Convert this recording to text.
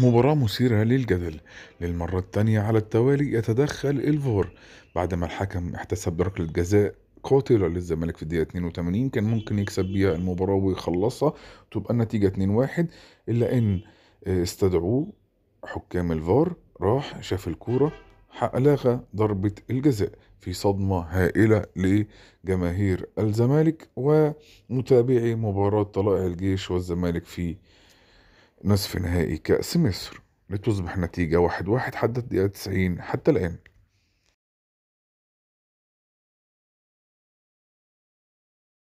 مباراة مثيرة للجدل للمرة الثانية على التوالي يتدخل الفار بعدما الحكم احتسب ركلة جزاء قاتلة للزمالك في الدقيقة 82 كان ممكن يكسب بيها المباراة ويخلصها تبقى النتيجة 2-1 إلا إن آه، استدعوه حكام الفار راح شاف الكورة لغى ضربة الجزاء في صدمة هائلة لجماهير الزمالك ومتابعي مباراة طلائع الجيش والزمالك في نصف نهائي كأس مصر لتصبح نتيجة واحد واحد حتى الدقيقة 90 حتى الآن